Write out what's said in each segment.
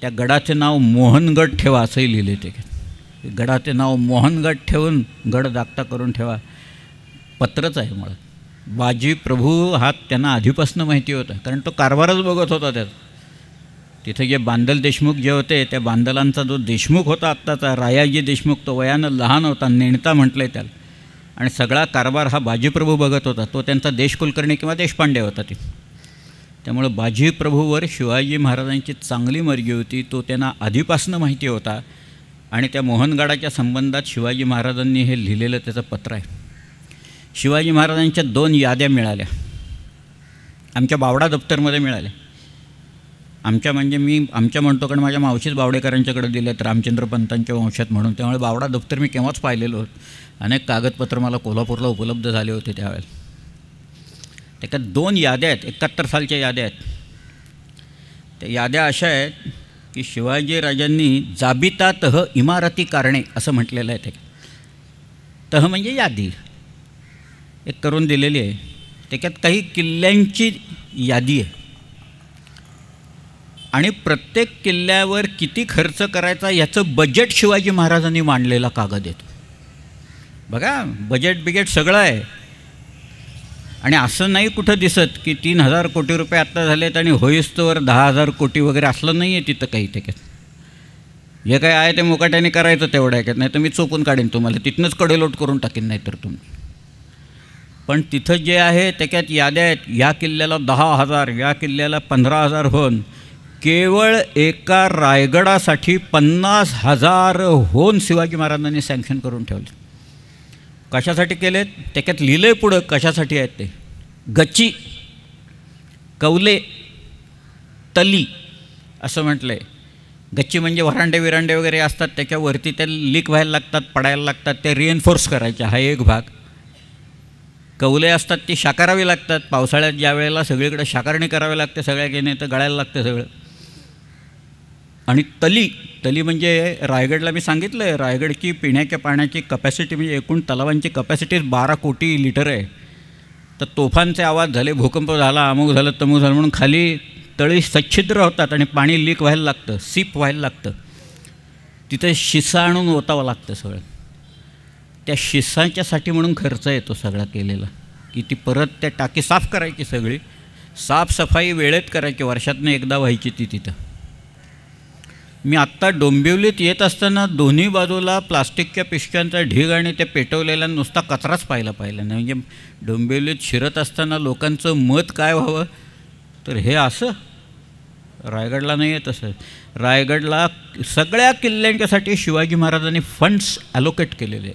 त्या गडाचे नाव मोहनगड ठेवा असंही लिहिले ते गडाचे नाव मोहनगड ठेवून गड दाखता करून ठेवा पत्रच आहे मुळात बाजी प्रभू हा त्यांना आधीपासून माहिती होता कारण तो कारभारच बघत होता त्यात तिथे जे बांदल देशमुख जे होते त्या बांदलांचा जो देशमुख होता आत्ताचा रायाजी देशमुख तो वयानं लहान होता नेणता म्हटलं आहे त्याला आणि सगळा कारभार हा बाजीप्रभू बघत होता तो त्यांचा देशकुलकर्णी किंवा देशपांडे होता ती त्यामुळं बाजीप्रभूवर शिवाजी महाराजांची चांगली मर्जी होती तो त्यांना आधीपासनं माहिती होता आणि त्या मोहनगाडाच्या संबंधात शिवाजी महाराजांनी हे लिहिलेलं त्याचं पत्र आहे शिवाजी महाराजांच्या दोन याद्या मिळाल्या आमच्या बावडा दफ्तरमध्ये मिळाल्या आमच्या म्हणजे मी आमच्या म्हणतो कारण माझ्या मावशीच बावडेकरांच्याकडे दिल्या तर रामचंद्र पंतांच्या वंशात म्हणून त्यामुळे बावडा दफ्तर मी केव्हाच पाहिलेलो होतो अनेक कागदपत्र मला कोल्हापूरला उपलब्ध झाले होते त्यावेळेला त्याच्यात दोन याद्या आहेत एकाहत्तर सालच्या याद्या आहेत त्या याद्या अशा आहेत की शिवाजी राजांनी तह इमारती कारणे असं म्हटलेलं आहे ते तह म्हणजे यादी एक करून दिलेली आहे त्याच्यात काही किल्ल्यांची यादी आहे आणि प्रत्येक किल्ल्यावर किती खर्च करायचा याचं बजेट शिवाजी महाराजांनी मांडलेला कागद येतो बघा बजेट बिगेट सगळं आहे आणि असं नाही कुठं दिसत की तीन हजार कोटी रुपये आत्ता झालेत आणि होईस्तोवर दहा हजार कोटी वगैरे असलं नाही आहे तिथं काही त्याच्यात जे काय आहे ते मोकाट्याने करायचं तेवढं ऐकत नाही तर मी चोपून काढेन तुम्हाला तिथनंच कडेलोट करून टाकेन नाही तर तुम्ही पण तिथं जे आहे त्याच्यात याद्या आहेत या किल्ल्याला दहा हजार या किल्ल्याला पंधरा हजार होऊन केवळ एका रायगडासाठी पन्नास हजार होऊन शिवाजी महाराजांनी सँक्शन करून ठेवलं कशासाठी केले त्याच्यात लिहिले पुढं कशासाठी आहेत ते गच्ची कवले तली असं म्हटलं आहे गच्ची म्हणजे वरांडे विरांडे वगैरे असतात त्याच्यावरती ते लीक व्हायला लागतात पडायला लागतात ते रिएन्फोर्स करायचे हा एक भाग कवले असतात ती शाकारावी लागतात पावसाळ्यात ज्या वेळेला सगळीकडे शाकारणी करावी लागते सगळ्या गेणे तर गळायला लागते सगळं आणि तली तली म्हणजे रायगडला मी सांगितलं आहे की पिण्याच्या पाण्याची कपॅसिटी म्हणजे एकूण तलावांची कपॅसिटी बारा कोटी लिटर आहे तर तोफांचे आवाज झाले भूकंप झाला अमुक झालं तमुक झालं म्हणून खाली तळी सच्छिद्र होतात आणि पाणी लीक व्हायला लागतं सीप व्हायला लागतं तिथे शिसा आणून ओतावं लागतं सगळं त्या शिसाच्यासाठी म्हणून खर्च येतो सगळा केलेला की ती परत त्या टाकी साफ करायची सगळी साफसफाई वेळेत करायची वर्षातनं एकदा व्हायची ती तिथं मी आत्ता डोंबिवलीत येत असताना दोन्ही बाजूला प्लास्टिकच्या पिशक्यांचा ढीग आणि ते पेटवलेला नुसता कचराच पाहिला पाहिला नाही म्हणजे डोंबिवलीत शिरत असताना लोकांचं मत काय व्हावं तर हे असं रायगडला नाही येत असं रायगडला सगळ्या किल्ल्यांच्यासाठी शिवाजी महाराजांनी फंड्स ॲलोकेट केलेले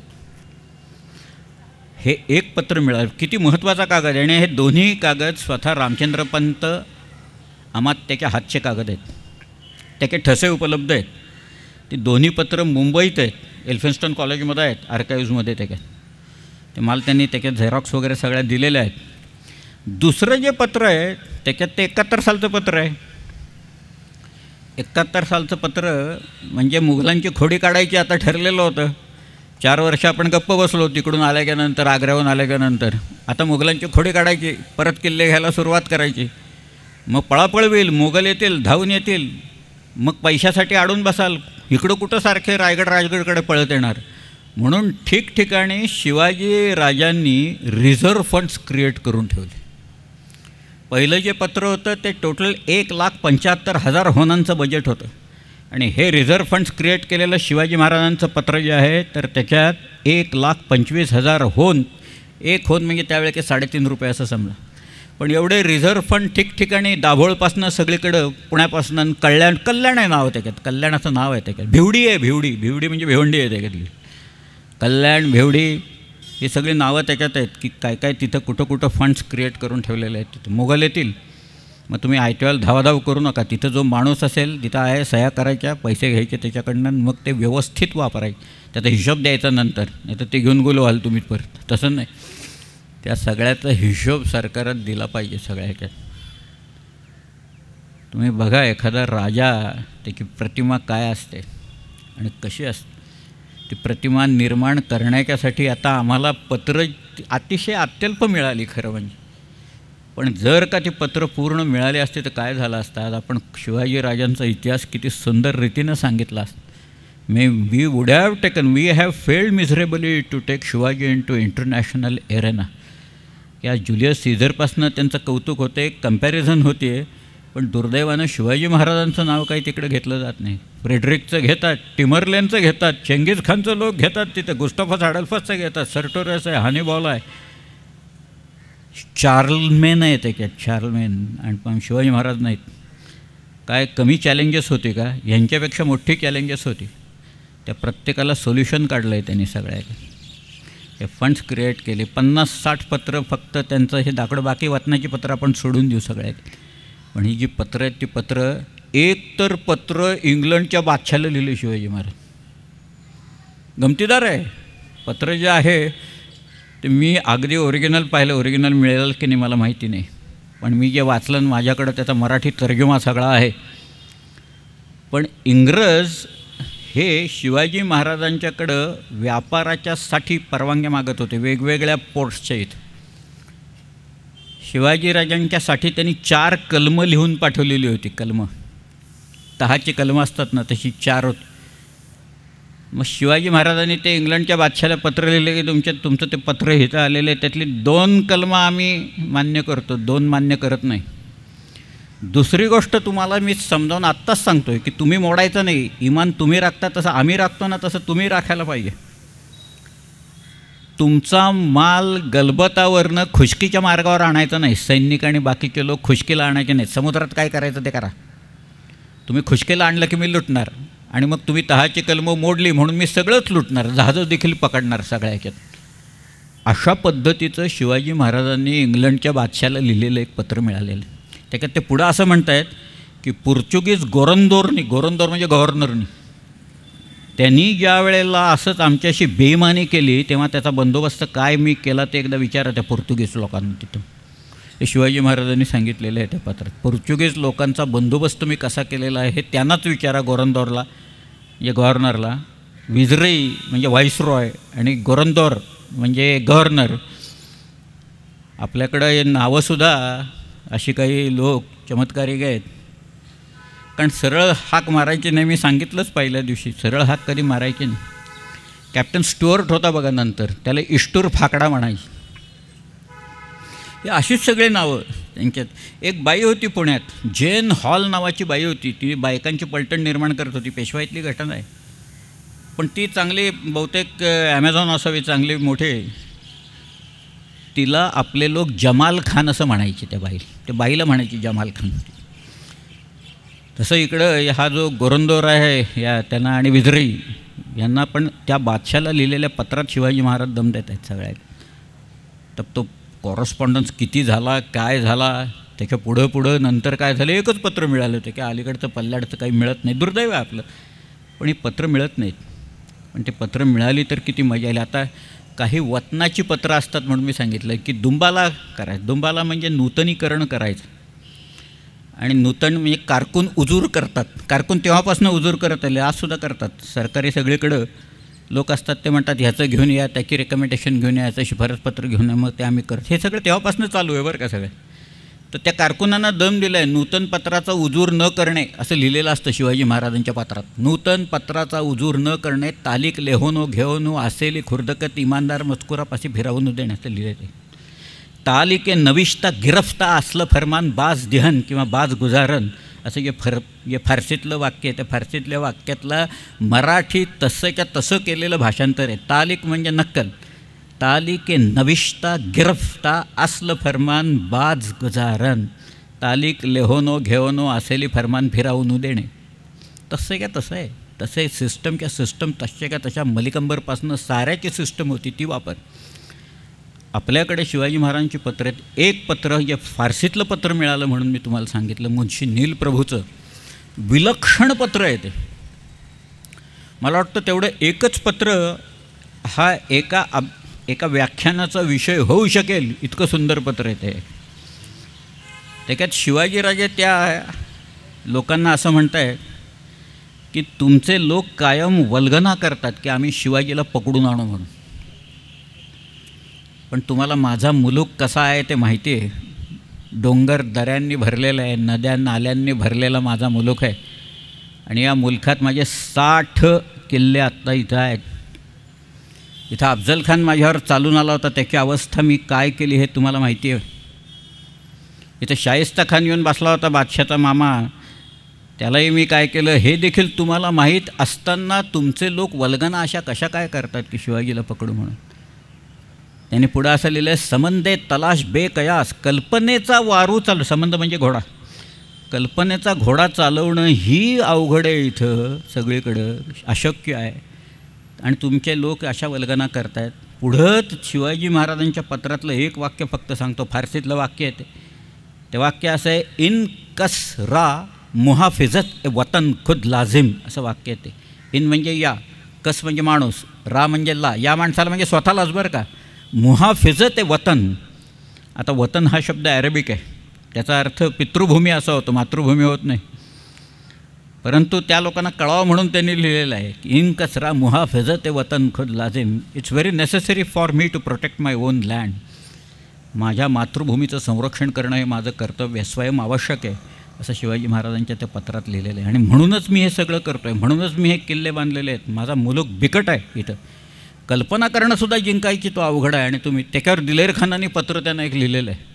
हे एक पत्र मिळालं किती महत्त्वाचा कागद आहे आणि हे दोन्ही कागद स्वतः रामचंद्रपंत पंत त्याच्या हातचे कागद आहेत त्याचे ठसे उपलब्ध आहेत ते दोन्ही पत्र मुंबईत आहेत एल्फेन्स्टन कॉलेजमध्ये आहेत आर्काईव्जमध्ये त्याच्यात ते माल त्यांनी त्याच्यात झेरॉक्स वगैरे सगळ्या दिलेल्या आहेत दुसरं जे पत्र आहे त्याच्यात ते एकाहत्तर सालचं पत्र आहे एकाहत्तर सालचं पत्र म्हणजे मुघलांची खोडी काढायची आता ठरलेलं होतं चार वर्ष आपण गप्प बसलो तिकडून आल्याच्यानंतर आग्र्याहून आल्याच्यानंतर आता मुघलांची खोडी काढायची परत किल्ले घ्यायला सुरुवात करायची मग पळापळ होईल मुघल येतील धावून येतील मग पैशासाठी आडून बसाल इकडं कुठं सारखे रायगड राजगडकडे पळत येणार म्हणून ठिकठिकाणी शिवाजी राजांनी रिझर्व फंड्स क्रिएट करून ठेवले पहिलं जे पत्र होतं ते टोटल एक लाख पंच्याहत्तर हजार होनांचं बजेट होतं आणि हे रिझर्व फंड्स क्रिएट केलेलं शिवाजी महाराजांचं पत्र जे आहे तर त्याच्यात एक लाख पंचवीस हजार होन एक होन म्हणजे त्यावेळे साडेतीन रुपये असं समजा पण एवढे रिझर्व्ह फंड ठिकठिकाणी दाभोळपासनं सगळीकडं पुण्यापासून कल्याण कल्याण आहे नाव त्याच्यात कल्याणाचं नाव आहे त्याच्यात भिवडी आहे भिवडी भिवडी म्हणजे भिवंडी आहे त्याच्यातली कल्याण भिवडी ही सगळी नावं त्याच्यात आहेत की काय काय तिथं कुठं कुठं फंड्स क्रिएट करून ठेवलेले आहेत तिथं मुघल येतील मग तुम्ही आय टी धावाधाव करू नका तिथं जो माणूस असेल तिथं आहे सह्या करायच्या पैसे घ्यायचे त्याच्याकडनं मग ते व्यवस्थित वापरायचे त्याचा हिशोब द्यायचा नंतर नाही तर ते घेऊन गेलो व्हाल तुम्ही परत तसं नाही त्या सगळ्याचा हिशोब सरकारात दिला पाहिजे सगळ्याच्या तुम्ही बघा एखादा राजा त्याची प्रतिमा काय असते आणि कशी असते ती प्रतिमा निर्माण करण्याच्यासाठी आता आम्हाला पत्र अतिशय अत्यल्प मिळाली खरं म्हणजे पण जर का ते पत्र पूर्ण मिळाले असते तर काय झालं असतं आज आपण शिवाजी राजांचा इतिहास किती सुंदर रीतीनं सांगितला असत मे we would have taken we have failed miserably to take Shivaji into international arena या जुलियस सीझरपासनं त्यांचं कौतुक होते कम्पॅरिझन होते पण दुर्दैवानं शिवाजी महाराजांचं नाव काही तिकडे घेतलं जात नाही फ्रेडरिकचं घेतात टिमरलेनचं घेतात चेंगीज खानचं लोक घेतात तिथं गुस्टफस हाडल्फसचं घेतात सर्टोरस आहे हानीबॉल आहे चार्लमेन आहे त्याच्यात चार्लमेन आणि पण शिवाजी महाराज नाहीत काय कमी चॅलेंजेस होते का यांच्यापेक्षा मोठी चॅलेंजेस होती त्या प्रत्येकाला सोल्युशन काढलं आहे त्यांनी सगळ्याला हे फंड्स क्रिएट केले पन्नास साठ पत्र फक्त त्यांचं हे दाखडं बाकी वाचण्याची पत्र आपण सोडून देऊ सगळ्यात पण ही जी पत्रं आहेत ती पत्र एक तर पत्र इंग्लंडच्या बादशाला लिहिलं शिवाजी महाराज गमतीदार आहे पत्र जे आहे ते मी अगदी ओरिजिनल पाहिलं ओरिजिनल मिळेल की नाही मला माहिती नाही पण मी जे वाचलं माझ्याकडं त्याचा मराठी तर्जुमा सगळा आहे पण इंग्रज हे शिवाजी महाराजांच्याकडं व्यापाराच्यासाठी परवानग्या मागत होते वेगवेगळ्या पोर्ट्सच्या इथं शिवाजीराजांच्यासाठी त्यांनी चार कलमं लिहून पाठवलेली होती कलमं तहाची कलमं असतात ना तशी चार होती मग शिवाजी महाराजांनी ते इंग्लंडच्या बादशाला पत्र लिहिले की तुमच्या तुमचं ते पत्र हिथं आलेलं आहे त्यातली दोन कलमं आम्ही मान्य करतो दोन मान्य करत नाही दुसरी गोष्ट तुम्हाला मी समजावून आत्ताच सांगतो आहे की तुम्ही मोडायचं नाही इमान तुम्ही राखता तसं आम्ही राखतो ना तसं तुम्ही राखायला पाहिजे तुमचा माल गलबतावरनं खुशकीच्या मार्गावर आणायचा नाही सैनिक आणि बाकीचे लोक खुशकीला आणायचे नाहीत समुद्रात काय करायचं ते करा तुम्ही खुशकीला आणलं की मी लुटणार आणि मग तुम्ही तहाची कलमं मोडली म्हणून मी सगळंच लुटणार जहाजं देखील पकडणार सगळ्या ह्याच्यात अशा पद्धतीचं शिवाजी महाराजांनी इंग्लंडच्या बादशाला लिहिलेलं एक पत्र मिळालेलं त्याच्यात ते पुढं असं म्हणत आहेत की पोर्चुगीज गोरंदोरनी गोरंदोर म्हणजे गव्हर्नरनी त्यांनी ज्या वेळेला असंच आमच्याशी बेमानी केली तेव्हा त्याचा बंदोबस्त काय मी केला ते एकदा विचारा त्या पोर्तुगीज लोकांना तिथं हे शिवाजी महाराजांनी सांगितलेलं आहे त्या पत्रात पोर्चुगीज लोकांचा बंदोबस्त मी कसा केलेला आहे हे त्यांनाच विचारा गोरंदोरला या गव्हर्नरला विजरई म्हणजे व्हाईसरॉय आणि गोरंदोर म्हणजे गव्हर्नर आपल्याकडं नावंसुद्धा अशी काही लोक चमत्कारिक आहेत कारण सरळ हाक मारायची नाही मी सांगितलंच पहिल्या दिवशी सरळ हाक कधी मारायची नाही कॅप्टन स्टुअर्ट होता बघा नंतर त्याला इष्टूर फाकडा म्हणायची हे अशीच सगळी नावं त्यांच्यात एक बाई होती पुण्यात जेन हॉल नावाची बाई होती ती बायकांची पलटण निर्माण करत होती पेशवाईतली घटना आहे पण ती चांगली बहुतेक ॲमेझॉन असावी चांगली मोठे तिला आपले लोक जमाल खान असं म्हणायचे त्या बाईला त्या बाईला म्हणायची जमाल खान तसं इकडं हा जो गोरंदोर आहे या त्यांना आणि विजरी यांना पण त्या बादशाला लिहिलेल्या पत्रात शिवाजी महाराज दम देत आहेत सगळ्यात तर तो कॉरस्पॉन्डन्स किती झाला काय झाला त्याच्या पुढं पुढं नंतर काय झालं एकच पत्र मिळालं होतं की अलीकडचं पल्ल्याडचं काही मिळत नाही दुर्दैव आहे आपलं पण ही पत्र मिळत नाहीत पण ते पत्र मिळाली तर किती मजा येईल आता काही वतनाची पत्रं असतात म्हणून मी सांगितलं की दुंबाला करायचं दुंबाला म्हणजे नूतनीकरण करायचं आणि नूतन म्हणजे कारकून उजूर करतात कारकून तेव्हापासून उजूर करत आले सुद्धा करतात सरकारी सगळीकडं लोक असतात ते म्हणतात ह्याचं घेऊन या त्याची रेकमेंडेशन घेऊन या याचं शिफारसपत्र घेऊन या मग ते आम्ही करतो हे सगळं तेव्हापासून चालू आहे बरं का सगळं तर त्या कारकुनांना दम दिला आहे नूतन पत्राचा उजूर न करणे असं लिहिलेलं असतं शिवाजी महाराजांच्या पात्रात नूतन पत्राचा उजूर न करणे तालिक लेहोनो घेऊनो आसेली खुर्दकत इमानदार मस्कुरापाशी फिरावून देणे असं ते तालिके नविष्ता गिरफ्ता असलं फरमान बाज दिहन किंवा बाज गुजारन असं जे फर जे फारसीतलं वाक्य आहे त्या फारसीतल्या वाक्यातला मराठी तसंच्या तसं केलेलं भाषांतर आहे तालिक म्हणजे नक्कल तालिके के नविश्ता गिरफ्ता असल फरमान बाज गुजारन तालिक लेहोनो घेवनो असेली फरमान फिरावून देणे तसे का तसं आहे तसे सिस्टम क्या सिस्टम तसे का तशा मलिकंबरपासनं साऱ्याची सिस्टम होती ती वापर आपल्याकडे शिवाजी महाराजांची पत्र आहेत एक पत्र जे फारसीतलं पत्र मिळालं म्हणून मी तुम्हाला सांगितलं मुंशी प्रभूचं विलक्षण पत्र आहे ते मला वाटतं तेवढं एकच पत्र हा एका अब एका व्याख्यानाचा विषय होऊ शकेल इतकं सुंदर पत्र येते त्याच्यात शिवाजीराजे त्या लोकांना असं म्हणत आहे की तुमचे लोक कायम वल्गना करतात की आम्ही शिवाजीला पकडून आणू म्हणून पण तुम्हाला माझा मुलूक कसा आहे ते माहिती आहे डोंगर दऱ्यांनी भरलेला आहे नद्या नाल्यांनी भरलेला माझा मुलूक आहे आणि या मुलखात माझे साठ किल्ले आत्ता इथं आहेत इथं अफजल खान माझ्यावर चालून आला होता त्याची अवस्था मी काय केली हे तुम्हाला माहिती आहे इथं शाहिस्ता खान येऊन बसला होता बादशाचा मामा त्यालाही मी काय केलं हे देखील तुम्हाला माहीत असताना तुमचे लोक वल्गना अशा कशा काय करतात की शिवाजीला पकडू म्हणून त्यांनी पुढं असं लिहिलं आहे समंदे तलाश बेकयास कल्पनेचा वारू चालू समंद म्हणजे घोडा कल्पनेचा घोडा चालवणं ही अवघड आहे इथं सगळीकडं अशक्य आहे आणि तुमचे लोक अशा वल्गना आहेत पुढत शिवाजी महाराजांच्या पत्रातलं एक वाक्य फक्त सांगतो फारसीतलं वाक्य आहे ते ते वाक्य असं आहे इन कस रा मुहाफिजत ए वतन खुद लाझिम असं वाक्य आहे ते इन म्हणजे या कस म्हणजे माणूस रा म्हणजे ला या माणसाला म्हणजे स्वतःलाच बरं का मुहाफिजत ए वतन आता वतन हा शब्द अरेबिक आहे त्याचा अर्थ पितृभूमी असा होतो मातृभूमी होत नाही परंतु त्या लोकांना कळावं म्हणून त्यांनी लिहिलेलं आहे की इन कचरा मुहाफेज ते वतन खुद लाजेम it's very necessary for me to protect my own land माझ्या मातृभूमीचं संरक्षण करणं हे माझं कर्तव्य स्वयं आवश्यक आहे असं शिवाजी महाराजांच्या त्या पत्रात लिहिलेलं आहे आणि म्हणूनच मी हे सगळं करतो आहे म्हणूनच मी हे किल्ले बांधलेले आहेत माझा मुलूक बिकट आहे इथं कल्पना करणंसुद्धा जिंकायची तो अवघड आहे आणि तुम्ही त्याच्यावर दिलेरखानाने पत्र त्यांना एक लिहिलेलं आहे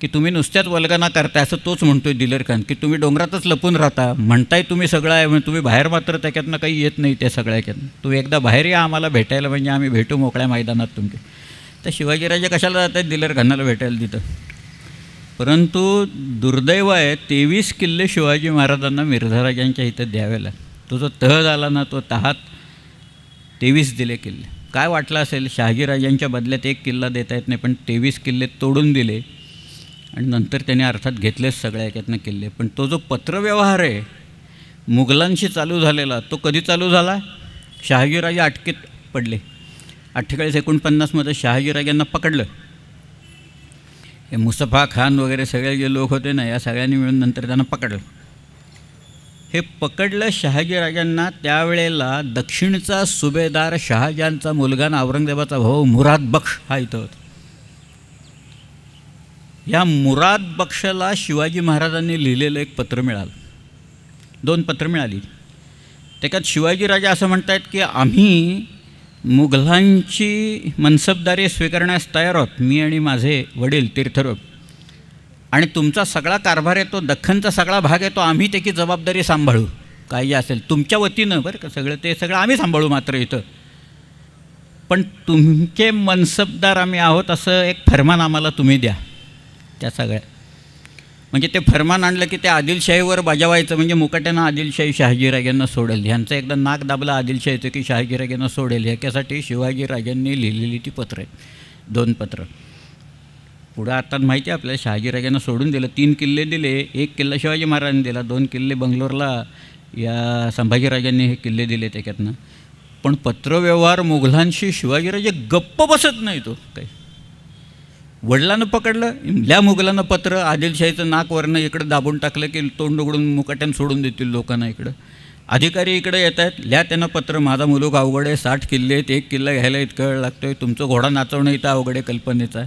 की तुम्ही नुसत्याच वल्गना करताय असं तोच म्हणतोय डिलर खान की तुम्ही डोंगरातच लपून राहता म्हणताय तुम्ही सगळं आहे म्हणजे तुम्ही बाहेर मात्र त्याच्यातनं काही येत नाही त्या सगळ्या तू तुम्ही एकदा बाहेर या आम्हाला भेटायला म्हणजे आम्ही भेटू मोकळ्या मैदानात तुमचे तर शिवाजीराजे कशाला जात आहेत दिलर खानाला भेटायला तिथं परंतु दुर्दैव आहे तेवीस किल्ले शिवाजी महाराजांना मिर्झाराजांच्या इथं द्यावेला तो जो तह झाला ना तो तहात तेवीस दिले किल्ले काय वाटलं असेल शहाजीराजांच्या बदल्यात एक किल्ला देता येत नाही पण तेवीस किल्ले तोडून दिले आणि नंतर त्याने अर्थात घेतलेच सगळ्या याच्यातनं केले पण तो जो पत्रव्यवहार आहे मुघलांशी चालू झालेला तो कधी चालू झाला शहाजीराजे अटकेत पडले अठ्ठेचाळीस एकोणपन्नासमध्ये शहाजीराजांना पकडलं हे मुसफा खान वगैरे सगळे जे लोक होते ना या सगळ्यांनी मिळून नंतर त्यांना पकडलं हे पकडलं शहाजीराजांना त्यावेळेला दक्षिणचा सुभेदार शहाजांचा मुलगा ना औरंगजेबाचा भाऊ मुराद बख्श हा इथं होता या मुराद बक्षला शिवाजी महाराजांनी लिहिलेलं एक पत्र मिळालं दोन पत्र मिळाली त्याच्यात शिवाजीराजा असं म्हणत आहेत की आम्ही मुघलांची मनसबदारी स्वीकारण्यास तयार आहोत मी आणि माझे वडील तीर्थरोप आणि तुमचा सगळा कारभार आहे तो दख्खनचा सगळा भाग आहे तो आम्ही त्याची जबाबदारी सांभाळू काही असेल तुमच्या वतीनं बरं का सगळं ते सगळं आम्ही सांभाळू मात्र इथं पण तुमचे मनसबदार आम्ही आहोत असं एक फरमान आम्हाला तुम्ही द्या त्या सगळ्या म्हणजे ते फरमान आणलं की ते आदिलशाहीवर बजावायचं म्हणजे मुकाट्यानं आदिलशाही शहाजीराजांना सोडेल ह्यांचं एकदा नाक दाबला आदिलशाहीचं की शहाजीराजांना सोडेल याच्यासाठी शिवाजीराजांनी लिहिलेली ती पत्रं दोन पत्रं पुढं आता माहिती आहे आपल्याला शहाजीराजांना सोडून दिलं तीन किल्ले दिले एक किल्ला शिवाजी महाराजांनी दिला दोन किल्ले बंगलोरला या संभाजीराजांनी हे किल्ले दिले त्याच्यातनं पण पत्रव्यवहार मुघलांशी शिवाजीराजे गप्प बसत नाही तो हो, काही वडिलांना पकडलं ल्या मुघलांना पत्र आदिलशाहीचं नाक वरणं इकडं दाबून टाकलं की तोंड उघडून मुकाट्यानं सोडून देतील लोकांना इकडं अधिकारी इकडे येत आहेत ल्या त्यांना पत्र माझा मुलूक अवघड आहे साठ किल्ले आहेत एक किल्ला घ्यायला इतकं वेळ लागतो आहे तुमचं घोडा नाचवणं इथं अवघड आहे कल्पनेचा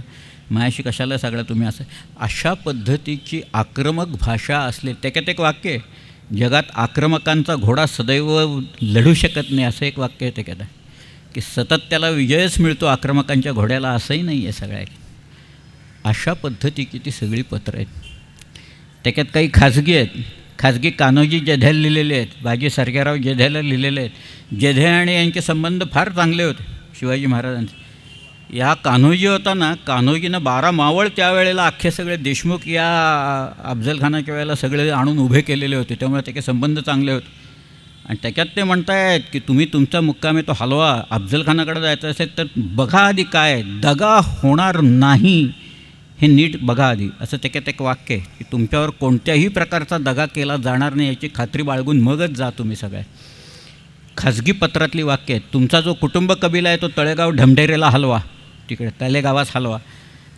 मायाशी कशाला सगळं तुम्ही असं अशा पद्धतीची आक्रमक भाषा असले त्याक्यात एक वाक्य आहे जगात आक्रमकांचा घोडा सदैव लढू शकत नाही असं एक वाक्य आहे त्याक्यात की सतत त्याला विजयच मिळतो आक्रमकांच्या घोड्याला असंही नाही आहे सगळ्या अशा पद्धतीची ती सगळी पत्रं आहेत त्याच्यात काही खाजगी आहेत खाजगी कान्होजी जध्याला लिहिलेले आहेत बाजी सरगेराव जेध्याला लिहिलेले आहेत जधे आणि यांचे संबंध फार चांगले होते शिवाजी महाराजांचे या कान्होजी होताना कान्होजीनं बारा मावळ त्यावेळेला अख्खे सगळे देशमुख या अफजलखानाच्या वेळेला सगळे आणून उभे केलेले होते त्यामुळे त्याचे संबंध चांगले होते आणि त्याच्यात ते म्हणतायत की तुम्ही तुमचा मुक्काम आहे तो हलवा अफजलखानाकडे जायचा असेल तर बघा आधी काय दगा होणार नाही हे नीट बघा आधी असं त्याच्यात एक वाक्य आहे की तुमच्यावर कोणत्याही प्रकारचा दगा केला जाणार नाही याची खात्री बाळगून मगच जा तुम्ही सगळ्या खाजगी पत्रातली वाक्य आहेत तुमचा जो कुटुंब कबिला आहे तो तळेगाव ढमढेरेला हलवा तिकडे तळेगावास हलवा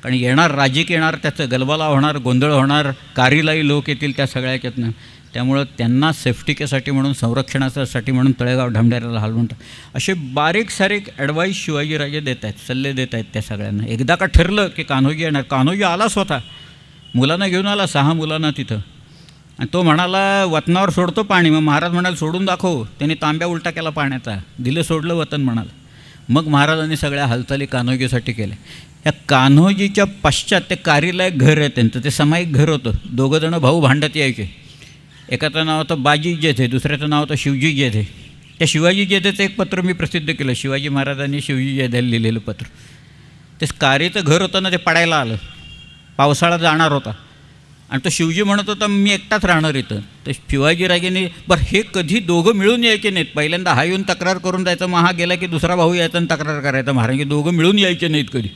कारण येणार राजिक येणार त्याचं गलबला होणार गोंधळ होणार कारीलाही लोक येतील त्या सगळ्याच्यातनं त्यामुळं त्यांना सेफ्टीकेसाठी म्हणून संरक्षणासाठी म्हणून तळेगाव हाल हलवून असे बारीक सारीक ॲडवाईस शिवाजीराजे देत आहेत सल्ले देत आहेत त्या सगळ्यांना एकदा का ठरलं की कान्होजी येणार कान्होजी आला स्वतः मुलांना घेऊन आला सहा मुलांना तिथं आणि तो म्हणाला वतनावर सोडतो पाणी मग महाराज म्हणाला सोडून दाखव त्यांनी तांब्या उलटा केला पाण्याचा दिलं सोडलं वतन म्हणाला मग महाराजांनी सगळ्या हालचाली कान्होजीसाठी केल्या या कान्होजीच्या पश्चात ते कार्यालय घर आहे त्यांचं ते सामायिक घर होतं दोघंजणं भाऊ भांडत यायचे एकाचं नाव होतं बाजी जेथे दुसऱ्याचं नाव होतं शिवजी जेथे त्या शिवाजी जेथेचं एक पत्र मी प्रसिद्ध केलं शिवाजी महाराजांनी शिवजी जेथ्याला लिहिलेलं पत्र ते कारेचं घर होतं ना ते पडायला आलं पावसाळा जाणार होता आणि तो शिवजी म्हणत होता मी एकटाच राहणार इथं तर शिवाजीराजेने बरं हे कधी दोघं मिळून यायचे नाहीत पहिल्यांदा हा येऊन तक्रार करून जायचं मग हा गेला की दुसरा भाऊ यायचा आणि तक्रार करायचा महाराज दोघं मिळून यायचे नाहीत कधी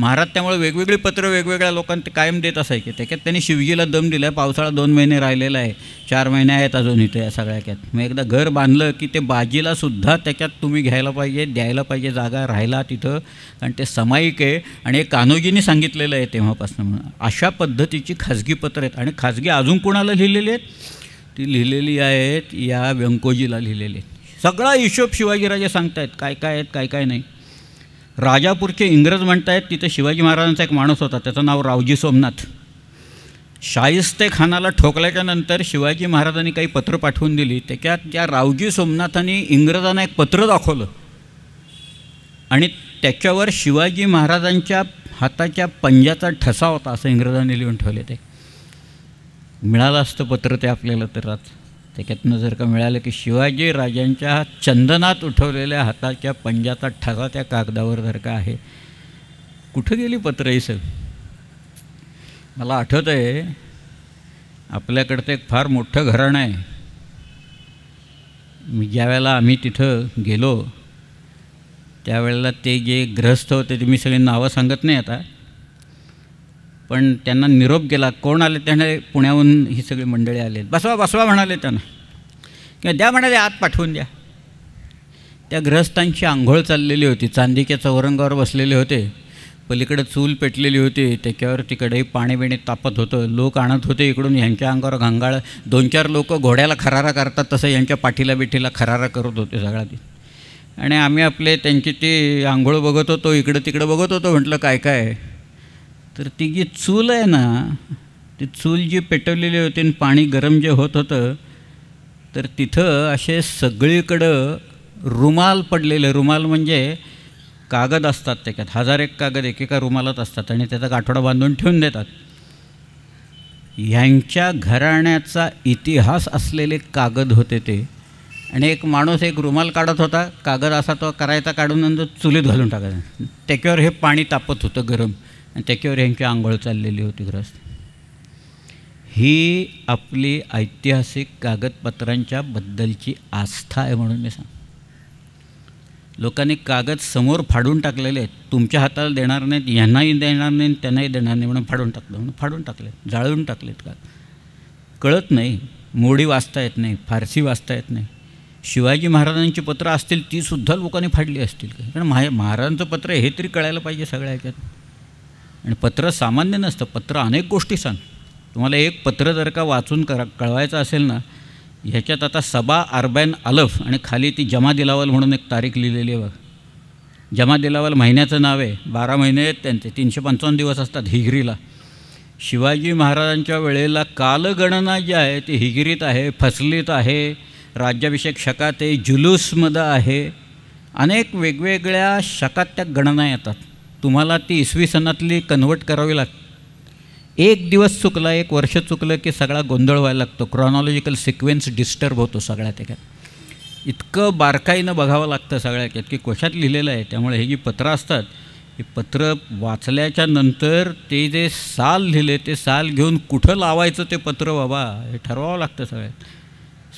महाराज त्यामुळे वेगवेगळी पत्रं वेगवेगळ्या लोकांना कायम देत असायचे त्याच्यात त्यांनी शिवजीला दम दिला आहे पावसाळा दोन महिने राहिलेला आहे चार महिने आहेत अजून इथे या सगळ्याक्यात मग एकदा घर बांधलं की ते बाजीला सुद्धा त्याच्यात तुम्ही घ्यायला पाहिजे द्यायला पाहिजे जागा राहायला तिथं कारण ते समायिक आहे आणि एक कान्होजींनी सांगितलेलं आहे तेव्हापासून म्हणून अशा पद्धतीची खाजगी पत्रं आहेत आणि खाजगी अजून कोणाला लिहिलेली आहेत ती लिहिलेली आहेत या व्यंकोजीला लिहिलेली आहेत सगळा हिशोब शिवाजीराजे सांगतायत काय काय आहेत काय काय नाही राजापूरचे इंग्रज म्हणत आहेत तिथे शिवाजी महाराजांचा एक माणूस होता त्याचं नाव रावजी सोमनाथ शाहिस्ते खानाला ठोकल्याच्या नंतर शिवाजी महाराजांनी काही पत्र पाठवून दिली त्याच्यात त्या रावजी सोमनाथांनी इंग्रजांना एक पत्र दाखवलं आणि त्याच्यावर शिवाजी महाराजांच्या हाताच्या पंजाचा ठसा होता असं इंग्रजांनी लिहून ठेवले ते मिळालं असतं पत्र ते आपल्याला तर आज त्याच्यातनं जर का मिळालं की शिवाजी राजांच्या चंदनात उठवलेल्या हाताच्या पंजाचा ठसा त्या कागदावर जर का आहे कुठं गेली पत्र ही सर मला आठवत आहे आपल्याकडचं एक फार मोठं घराणं आहे मी ज्या वेळेला आम्ही तिथं गेलो त्यावेळेला ते जे ग्रहस्थ होते ते मी सगळी नावं सांगत नाही आता पण त्यांना निरोप गेला कोण आले त्याने पुण्याहून ही सगळी मंडळी आले बसवा बसवा म्हणाले त्यांना किंवा द्या म्हणाले आत पाठवून द्या त्या ग्रहस्थांची आंघोळ चाललेली होती चांदीच्या चौरंगावर बसलेले होते पलीकडे चूल पेटलेली होती त्याच्यावर तिकडेही पाणी बिणी तापत होतं लोक आणत होते इकडून ह्यांच्या अंगावर घांगाळ दोन चार लोक घोड्याला खरारा करतात तसं यांच्या पाठीला बिठीला खरारा करत होते सगळा ती आणि आम्ही आपले त्यांची ती आंघोळ बघत होतो इकडं तिकडं बघत होतो म्हटलं काय काय तर ती जी चूल आहे ना ती चूल जी पेटवलेली होती आणि पाणी गरम जे होत होतं तर तिथं असे सगळीकडं रुमाल पडलेले रुमाल म्हणजे कागद असतात त्याच्यात हजार एक कागद एकेका रुमालात असतात आणि त्याचा गाठोडा बांधून ठेवून देतात यांच्या घराण्याचा इतिहास असलेले कागद होते ते आणि एक माणूस एक रुमाल काढत होता कागद असा तो करायचा काढून नंतर चुलीत घालून टाकायचा त्याच्यावर हे पाणी तापत होतं गरम आणि त्याच्यावर ह्यांची आंघोळ चाललेली होती ग्रस्त ही आपली ऐतिहासिक कागदपत्रांच्या बद्दलची आस्था आहे म्हणून मी सांग लोकांनी कागद समोर फाडून टाकलेले आहेत तुमच्या हाताला देणार नाहीत यांनाही देणार नाही त्यांनाही देणार नाही म्हणून फाडून टाकलं म्हणून फाडून टाकले जाळून टाकलेत का कळत नाही मोडी वाचता येत नाही फारसी वाचता येत नाही शिवाजी महाराजांची पत्रं असतील तीसुद्धा लोकांनी फाडली असतील का कारण महा महाराजांचं पत्र हे तरी कळायला पाहिजे सगळ्या ह्याच्यात आणि पत्र सामान्य नसतं पत्र अनेक गोष्टी सांग तुम्हाला एक पत्र जर का वाचून करा कळवायचं असेल ना ह्याच्यात आता सबा अरबॅन अलफ आणि खाली ती जमा दिलावल म्हणून एक तारीख लिहिलेली आहे बघ जमा दिलावल महिन्याचं नाव आहे बारा महिने आहेत त्यांचे तीनशे पंचावन्न दिवस असतात हिगरीला शिवाजी महाराजांच्या वेळेला कालगणना जी आहे ती हिगिरीत आहे फसलीत आहे राज्याभिषेक शकात आहे जुलूसमध्ये आहे अनेक वेगवेगळ्या शकात त्या गणना येतात तुम्हाला ती इसवी सणातली कन्वर्ट करावी लाग एक दिवस चुकला एक वर्ष चुकलं की सगळा गोंधळ व्हायला लागतो क्रॉनॉलॉजिकल सिक्वेन्स डिस्टर्ब होतो सगळ्यात त्याच्यात इतकं बारकाईनं बघावं लागतं सगळ्या की कोशात लिहिलेलं आहे त्यामुळे हे जी पत्रं असतात हे पत्र वाचल्याच्या नंतर ते जे साल लिहिले ते साल घेऊन कुठं लावायचं ते पत्र बाबा हे ठरवावं लागतं सगळ्यात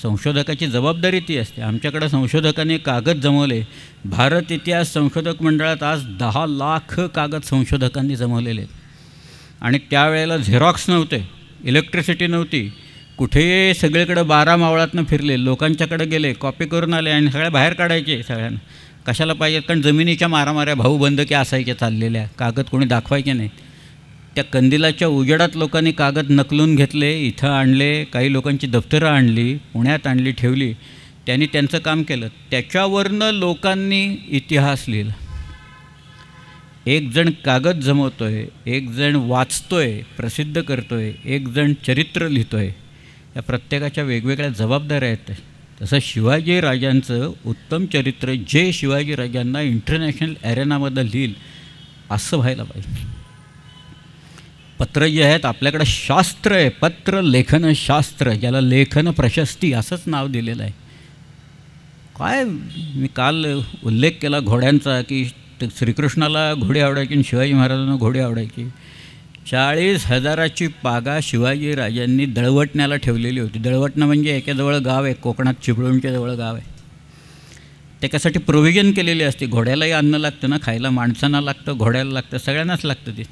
संशोधकाची जबाबदारी ती असते आमच्याकडं संशोधकांनी कागद जमवले भारत इतिहास संशोधक मंडळात आज दहा लाख कागद संशोधकांनी जमवलेले आहेत आणि त्यावेळेला झेरॉक्स नव्हते इलेक्ट्रिसिटी नव्हती कुठे सगळीकडे बारा मावळातनं फिरले लोकांच्याकडे गेले कॉपी करून आले आणि सगळ्या बाहेर काढायचे सगळ्यांना कशाला पाहिजेत कारण जमिनीच्या मारामाऱ्या भाऊ की असायच्या चाललेल्या कागद कोणी दाखवायचे नाहीत त्या कंदिलाच्या उजेडात लोकांनी कागद नकलून घेतले इथं आणले काही लोकांची दफ्तरं आणली पुण्यात आणली ठेवली त्यांनी त्यांचं काम केलं त्याच्यावरनं लोकांनी इतिहास लिहिला एक जण कागद जमवतो आहे एक जण वाचतो आहे प्रसिद्ध करतो आहे एक जण चरित्र लिहितो आहे या प्रत्येकाच्या वेगवेगळ्या जबाबदाऱ्या आहेत तसं शिवाजी राजांचं उत्तम चरित्र जे शिवाजी राजांना इंटरनॅशनल ॲरेनामध्ये लिहिल असं व्हायला पाहिजे पत्र जे आहेत आपल्याकडं शास्त्र आहे पत्र लेखन शास्त्र ज्याला लेखन प्रशस्ती असंच नाव दिलेलं आहे काय मी काल उल्लेख केला घोड्यांचा की श्रीकृष्णाला घोडे आवडायची आणि शिवाजी महाराजांना घोडे आवडायची चाळीस हजाराची पागा शिवाजी राजांनी दळवटण्याला ठेवलेली होती दळवटणं म्हणजे एकाजवळ गाव आहे कोकणात चिपळूणच्या जवळ गाव आहे त्याच्यासाठी प्रोव्हिजन केलेली असते घोड्यालाही अन्न लागतं ना खायला माणसांना लागतं घोड्याला लागतं सगळ्यांनाच लागतं ते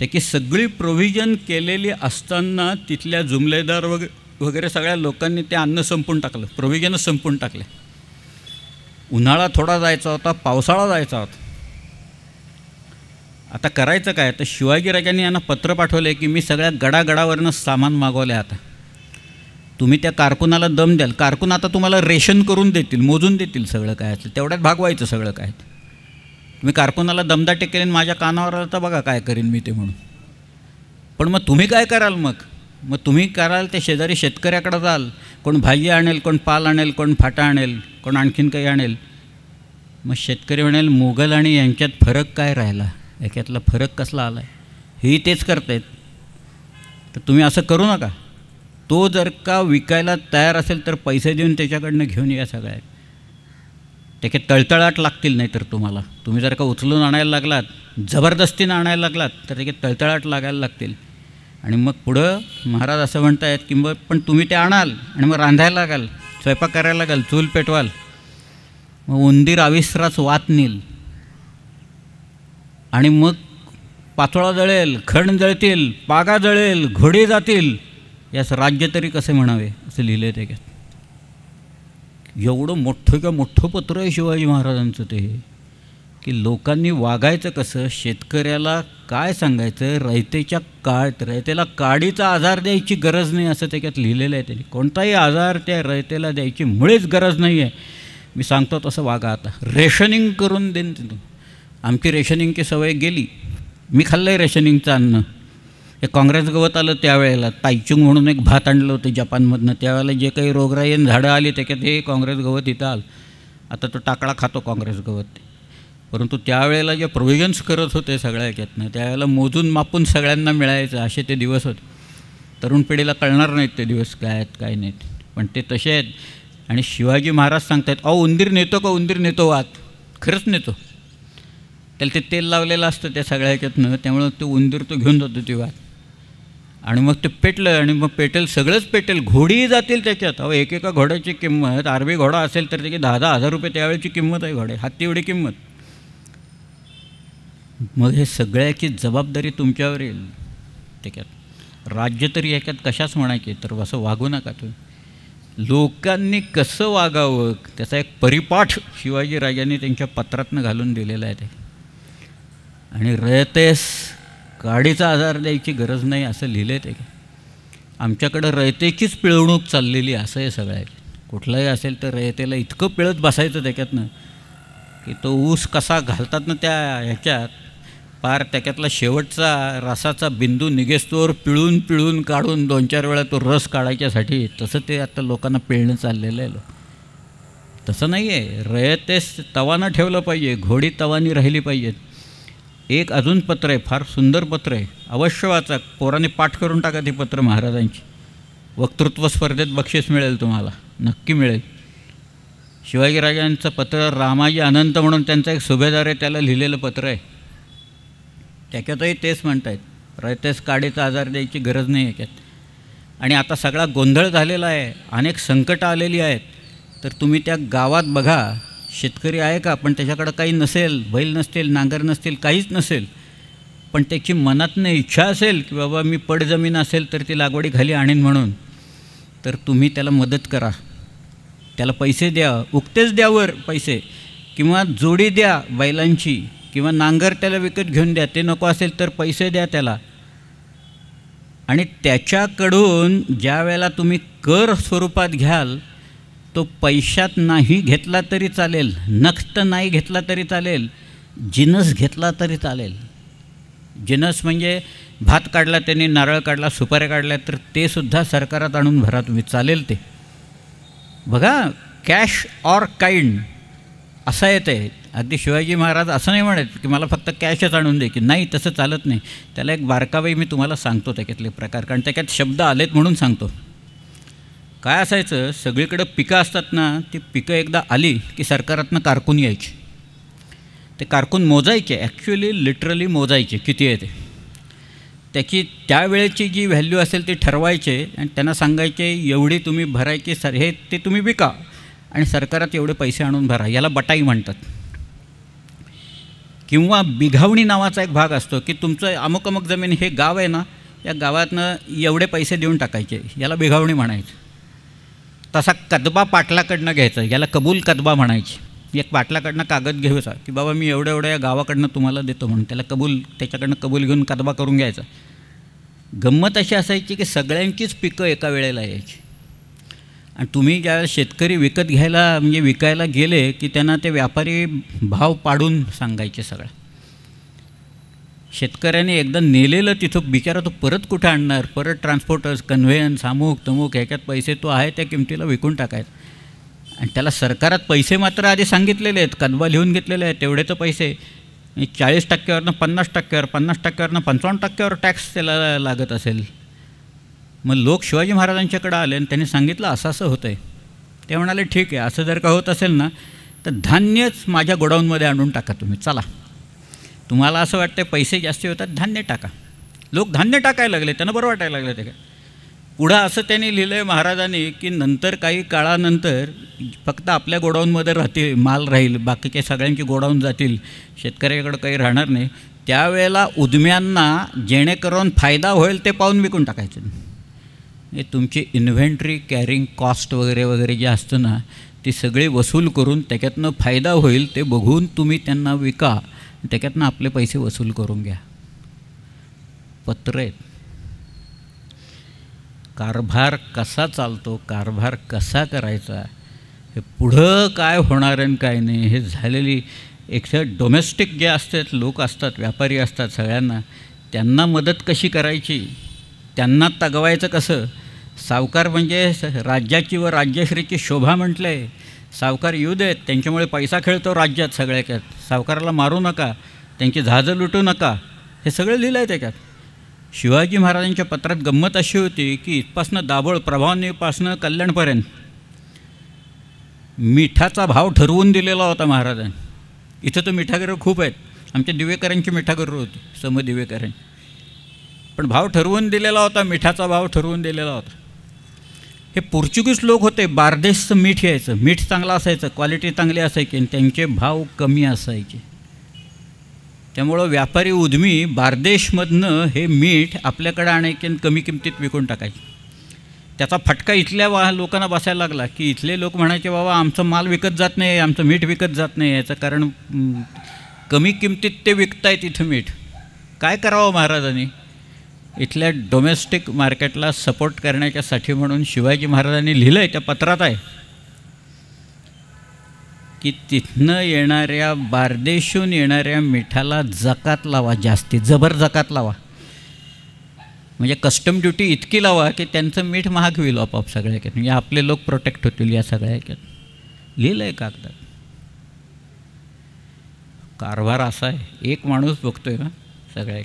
त्याची सगळी प्रोव्हिजन केलेली असताना तिथल्या जुमलेदार वग वगैरे सगळ्या लोकांनी ते अन्न संपून टाकलं प्रोव्हिजनच संपून टाकले उन्हाळा थोडा जायचा होता पावसाळा जायचा होता आता करायचं काय तर राजांनी यांना पत्र पाठवले की मी सगळ्या गडागडावरनं सामान मागवलं आहे आता तुम्ही त्या कारकुनाला दम द्याल कारकून आता तुम्हाला रेशन करून देतील मोजून देतील सगळं काय असेल तेवढ्यात भागवायचं सगळं काय मी कारकुनाला दमदा टेकेन माझ्या कानावर आलं तर बघा काय करीन मी ते म्हणून पण मग तुम्ही काय कराल मग मग तुम्ही कराल ते शेजारी शेतकऱ्याकडे जाल कोण भाजी आणेल कोण पाल आणेल कोण फाटा आणेल कोण आणखीन काही आणेल मग शेतकरी म्हणेल मोगल आणि यांच्यात फरक काय राहिला याच्यातला फरक कसला आला आहे ही तेच करतायत तर तुम्ही असं करू नका तो जर का विकायला तयार असेल तर पैसे देऊन त्याच्याकडनं घेऊन या सगळ्या त्याचे तळतळाट लागतील नाहीतर तुम्हाला तुम्ही जर का उचलून आणायला लागलात जबरदस्तीनं आणायला लागलात तर त्याचे तळतळाट लागायला लागतील आणि मग पुढं महाराज असं आहेत की मग पण तुम्ही ते आणाल आणि मग रांधायला लागाल स्वयंपाक करायला लागाल चूल पेटवाल मग उंदीर आविसराच वात नेल आणि मग पाचोळा जळेल खण जळतील पागा जळेल घोडे जातील यास राज्य तरी कसे म्हणावे असं लिहिले त्याच्यात एवढं मोठं किंवा मोठं पत्र आहे शिवाजी महाराजांचं ते की लोकांनी वागायचं कसं शेतकऱ्याला काय सांगायचं रयतेच्या काळ रयतेला काडीचा आजार द्यायची गरज नाही असं त्याच्यात लिहिलेलं आहे त्यांनी कोणताही आजार त्या रयतेला द्यायची मुळेच गरज नाही आहे मी सांगतो तसं वागा आता रेशनिंग करून देईन आमची रेशनिंगची सवय गेली मी खाल्लं आहे रेशनिंगचं अन्न हे काँग्रेस गवत आलं त्यावेळेला तायचुंग म्हणून एक भात आणलं होतं जपानमधनं त्यावेळेला जे काही रोगराईन झाडं आली त्याच्यात हे काँग्रेस गवत इथं आलं आता तो टाकळा खातो काँग्रेस गवत परंतु त्यावेळेला जे प्रोव्हिजन्स करत होते सगळ्या याच्यातनं त्यावेळेला मोजून मापून सगळ्यांना मिळायचं असे ते दिवस होते तरुण पिढीला कळणार नाहीत ते दिवस काय आहेत काय नाहीत पण ते तसे आहेत आणि शिवाजी महाराज आहेत अहो उंदीर नेतो का उंदीर नेतो वात खरंच नेतो त्याला ते तेल लावलेलं असतं त्या सगळ्या याच्यातनं त्यामुळं तो उंदीर तो घेऊन जातो ती वात आणि मग ते पेटलं आणि मग पेटेल सगळंच पेटेल घोडीही जातील त्याच्यात अहो एकेका घोड्याची किंमत आरबी घोडा असेल तर त्याची दहा दहा हजार रुपये त्यावेळेची किंमत आहे घोडे हत्ती एवढी किंमत मग हे सगळ्याची जबाबदारी तुमच्यावर येईल त्याच्यात राज्य तरी ह्याच्यात कशाच म्हणायचे तर असं वागू नका तुम्ही लोकांनी कसं वागावं त्याचा एक परिपाठ शिवाजीराजांनी त्यांच्या पत्रातनं घालून दिलेला आहे ते आणि रयतेस गाडीचा आधार द्यायची गरज नाही असं लिहिलं आहे ते आमच्याकडं रयतेचीच पिळवणूक चाललेली असं आहे सगळ्याची कुठलंही असेल तर रयतेला इतकं पिळत बसायचं त्याच्यातनं की तो ऊस कसा घालतात ना त्या ह्याच्यात पार त्याच्यातला शेवटचा रसाचा बिंदू निघेस्तोवर पिळून पिळून काढून दोन चार वेळा तो रस काढायच्यासाठी तसं ते आता लोकांना पिळणं चाललेलं आहे लो तसं नाही आहे रयतेस तवानं ठेवलं पाहिजे घोडी तवानी राहिली पाहिजेत एक अजून पत्र आहे फार सुंदर पत्र आहे अवश्य वाचा पोराने पाठ करून टाका ते पत्र महाराजांची वक्तृत्व स्पर्धेत बक्षीस मिळेल तुम्हाला नक्की मिळेल शिवाजीराजांचं पत्र रामाजी अनंत म्हणून त्यांचा एक सुभेदार आहे त्याला लिहिलेलं पत्र आहे त्याच्यातही तेच म्हणत आहेत रयतेस काडीचा आजार द्यायची गरज नाही याच्यात आणि आता सगळा गोंधळ झालेला आहे अनेक संकटं आलेली आहेत तर तुम्ही त्या गावात बघा शेतकरी आहे का पण त्याच्याकडं काही नसेल बैल नसतील नांगर नसतील काहीच नसेल पण त्याची मनातनं इच्छा असेल की बाबा मी पडजमीन असेल तर ती लागवडी खाली आणीन म्हणून तर तुम्ही त्याला मदत करा त्याला पैसे द्या उक्तेच द्यावर पैसे किंवा जोडी द्या बैलांची किंवा नांगर त्याला विकत घेऊन द्या ते नको असेल तर पैसे द्या त्याला आणि त्याच्याकडून ज्या वेळेला तुम्ही कर स्वरूपात घ्याल तो पैशात नाही घेतला तरी चालेल नखत नाही घेतला तरी चालेल जिनस घेतला तरी चालेल जिनस म्हणजे भात काढला त्यांनी नारळ काढला सुपाऱ्या काढल्या तर ते सुद्धा सरकारात आणून भरा तुम्ही चालेल ते बघा कॅश ऑर काइंड असं येतं आहे अगदी शिवाजी महाराज असं नाही म्हणत की मला फक्त कॅशच आणून दे की नाही तसं चालत नाही त्याला एक बारकावाई मी तुम्हाला सांगतो त्याच्यातले प्रकार कारण त्याच्यात शब्द आलेत म्हणून सांगतो काय असायचं सगळीकडं पिकं असतात ना ती पिकं एकदा आली की सरकारातनं कारकून यायची ते कारकून मोजायचे ॲक्च्युली लिटरली मोजायचे किती आहे ते त्याची त्यावेळेची जी व्हॅल्यू असेल ती ठरवायचे आणि त्यांना सांगायचे एवढी तुम्ही भरायची सर हे ते तुम्ही विका आणि सरकारात एवढे पैसे आणून भरा याला बटाई म्हणतात किंवा बिघावणी नावाचा एक भाग असतो की तुमचं अमुक अमुक जमीन हे गाव आहे ना या गावातनं एवढे पैसे देऊन टाकायचे याला बिघावणी म्हणायचं तसा कदबा पाटलाकडनं घ्यायचा याला कबूल कदबा म्हणायची एक पाटलाकडनं कागद घेऊचा की बाबा मी एवढ्या एवढ्या या गावाकडनं तुम्हाला देतो म्हणून त्याला कबूल त्याच्याकडनं कबूल घेऊन कदबा करून घ्यायचा गंमत अशी असायची की सगळ्यांचीच पिकं एका वेळेला यायची आणि तुम्ही ज्या शेतकरी विकत घ्यायला म्हणजे विकायला गेले की त्यांना ते व्यापारी भाव पाडून सांगायचे सगळं शेतकऱ्याने एकदा नेलेलं तिथं बिचारा तो परत कुठं आणणार परत ट्रान्सपोर्टर्स कन्व्हेयन्स अमुक तमुक ह्याच्यात पैसे तो आहे त्या किमतीला विकून टाकायत आणि त्याला सरकारात पैसे मात्र आधी सांगितलेले आहेत कदबा लिहून घेतलेले आहेत तेवढे तर पैसे चाळीस टक्क्यावरनं पन्नास टक्क्यावर पन्नास टक्क्यावरनं पंचावन्न टक्क्यावर टॅक्स त्याला लागत असेल मग लोक शिवाजी महाराजांच्याकडे आले आणि त्यांनी सांगितलं असं असं होतं आहे ते म्हणाले ठीक आहे असं जर का होत असेल ना तर धान्यच माझ्या गोडाऊनमध्ये आणून टाका तुम्ही चला तुम्हाला असं वाटतं पैसे जास्त होतात धान्य टाका लोक धान्य टाकायला लागले त्यांना बरं वाटायला लागलं ते काय पुढं असं त्यांनी लिहिलं आहे महाराजांनी की नंतर काही काळानंतर फक्त आपल्या गोडाऊनमध्ये राहतील माल राहील बाकीच्या सगळ्यांची गोडाऊन जातील शेतकऱ्याकडं काही राहणार नाही त्यावेळेला उद्म्यांना जेणेकरून फायदा होईल ते पाहून विकून टाकायचं हे तुमची इन्व्हेंटरी कॅरिंग कॉस्ट वगैरे वगैरे जे असतं ना ती सगळी वसूल करून त्याच्यातनं फायदा होईल ते बघून तुम्ही त्यांना विका त्याच्यातनं आपले पैसे वसूल करून घ्या पत्र आहेत कारभार कसा चालतो कारभार कसा करायचा हे पुढं काय होणार आणि काय नाही हे झालेली एकतर डोमेस्टिक जे असतात लोक असतात व्यापारी असतात सगळ्यांना त्यांना मदत कशी करायची त्यांना तगवायचं कसं सावकार म्हणजे राज्याची व राज्यश्रीची शोभा म्हटलं आहे सावकार येऊ देत त्यांच्यामुळे पैसा खेळतो राज्यात सगळ्या याच्यात सावकाराला मारू नका त्यांची झाजं लुटू नका हे सगळं लिहिलं आहे त्याच्यात शिवाजी महाराजांच्या पत्रात गंमत अशी होती की इथपासनं दाभोळ प्रभावनीपासनं कल्याणपर्यंत मिठाचा भाव ठरवून दिलेला होता महाराजांनी इथं तर मिठागर खूप आहेत आमच्या दिवेकरांची मिठागर होती सम दिवेकरांची पण भाव ठरवून दिलेला होता मिठाचा भाव ठरवून दिलेला होता हे पोर्चुगीज लोक होते बार्देशचं मीठ यायचं मीठ चांगलं असायचं क्वालिटी चांगली असायची आणि त्यांचे भाव कमी असायचे त्यामुळं व्यापारी उद्मी बार्देशमधनं हे मीठ आपल्याकडे आणायचे आणि कमी किमतीत विकून टाकायचे त्याचा फटका इथल्या वा लोकांना बसायला लागला की इथले लोक म्हणायचे बाबा आमचं माल विकत जात नाही आमचं मीठ विकत जात नाही याचं कारण कमी किमतीत ते विकतायत इथं मीठ काय करावं महाराजांनी इथल्या डोमेस्टिक मार्केटला सपोर्ट करण्याच्यासाठी म्हणून शिवाजी महाराजांनी लिहिलं आहे त्या पत्रात आहे की तिथनं येणाऱ्या बारदेशून येणाऱ्या मिठाला जकात लावा जास्ती जबर जकात लावा म्हणजे कस्टम ड्युटी इतकी लावा की त्यांचं मीठ महाग होईल आपोआप सगळ्या केलं म्हणजे आपले लोक प्रोटेक्ट होतील या सगळ्या केलं लिहिलं आहे कागदात कारभार असा आहे एक माणूस बघतोय ना सगळ्या